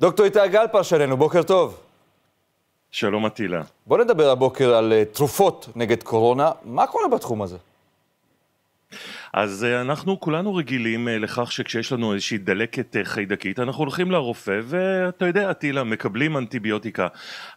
דוקטור איתי גל פרשננו, בוקר טוב. שלום עטילה. בוא נדבר הבוקר על אה, תרופות נגד קורונה. מה קורה בתחום הזה? אז אה, אנחנו כולנו רגילים אה, לכך שכשיש לנו איזושהי דלקת אה, חיידקית אנחנו הולכים לרופא ואתה יודע אטילה מקבלים אנטיביוטיקה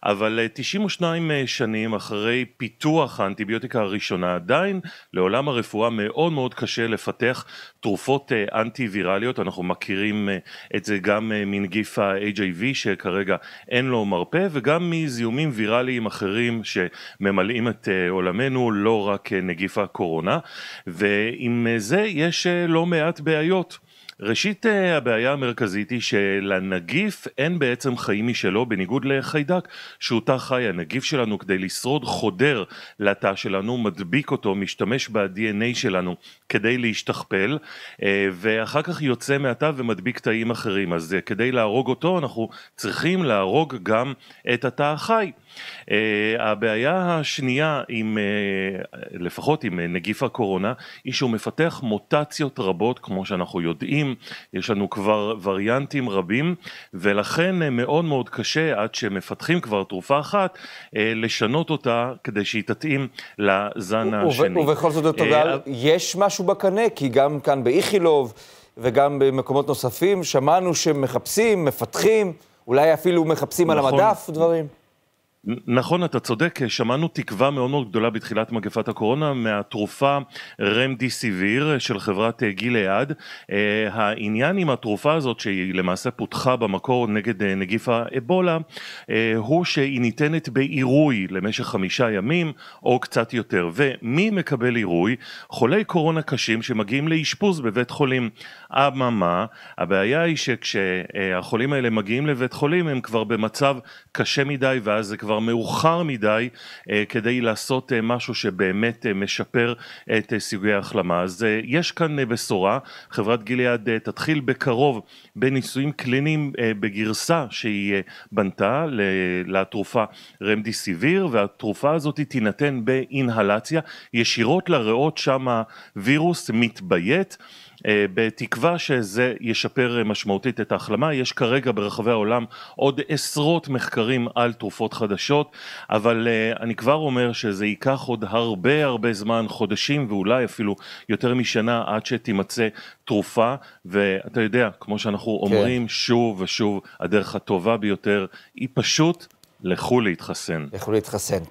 אבל 92 שנים אחרי פיתוח האנטיביוטיקה הראשונה עדיין לעולם הרפואה מאוד מאוד קשה לפתח תרופות אנטי ויראליות אנחנו מכירים את זה גם מנגיף ה-HIV שכרגע אין לו מרפא וגם מזיהומים ויראליים אחרים שממלאים את עולמנו לא רק נגיף הקורונה ועם אה, זה יש אה, לא מעט בעיות. ראשית אה, הבעיה המרכזית היא שלנגיף אין בעצם חיים משלו בניגוד לחיידק שאותה חי הנגיף שלנו כדי לשרוד חודר לתא שלנו מדביק אותו משתמש ב-DNA שלנו כדי להשתכפל אה, ואחר כך יוצא מהתא ומדביק תאים אחרים אז אה, כדי להרוג אותו אנחנו צריכים להרוג גם את התא החי הבעיה השנייה עם, לפחות עם נגיף הקורונה, היא שהוא מפתח מוטציות רבות, כמו שאנחנו יודעים, שנים, יש לנו כבר וריאנטים רבים, ולכן אה, מאוד מאוד קשה עד שמפתחים כבר תרופה אחת, אה, לשנות אותה כדי שהיא תתאים לזן ו- השני. ובכל זאת, דוקטור אה, יש משהו בקנה, כי גם כאן באיכילוב וגם במקומות נוספים, שמענו שמחפשים, מפתחים, אולי אפילו מחפשים נכון. על המדף דברים. נכון, אתה צודק, שמענו תקווה מאוד מאוד גדולה בתחילת מגפת הקורונה מהתרופה רמדי סיביר של חברת אה, גיליאד. אה, העניין עם התרופה הזאת, שהיא למעשה פותחה במקור נגד אה, נגיף האבולה, הוא שהיא ניתנת בעירוי למשך חמישה ימים או קצת יותר. ומי מקבל עירוי? חולי קורונה קשים שמגיעים לאשפוז בבית חולים. אממה, הבעיה היא שכשהחולים האלה מגיעים לבית חולים הם כבר במצב קשה מדי ואז זה כבר... כבר מאוחר מדי אה, כדי לעשות אה, משהו שבאמת אה, משפר את סוגי ההחלמה. אז יש כאן בשורה, חברת גיליאד תתחיל בקרוב בניסויים קליניים בגרסה שהיא בנתה לתרופה רמדיסיביר והתרופה הזאת תינתן באינהלציה ישירות לריאות שם הווירוס מתביית אה, בתקווה שזה ישפר אה, משמעותית את ההחלמה. יש כרגע ברחבי העולם עוד עשרות מחקרים על תרופות חדשות, אבל אה, אני כבר אומר שזה ייקח עוד הרבה הרבה זמן, חודשים ואולי אפילו יותר משנה עד שתימצא תרופה, ואתה יודע, כמו שאנחנו כן. אומרים כן. שוב ושוב, הדרך הטובה ביותר היא פשוט לכו להתחסן. לכו להתחסן.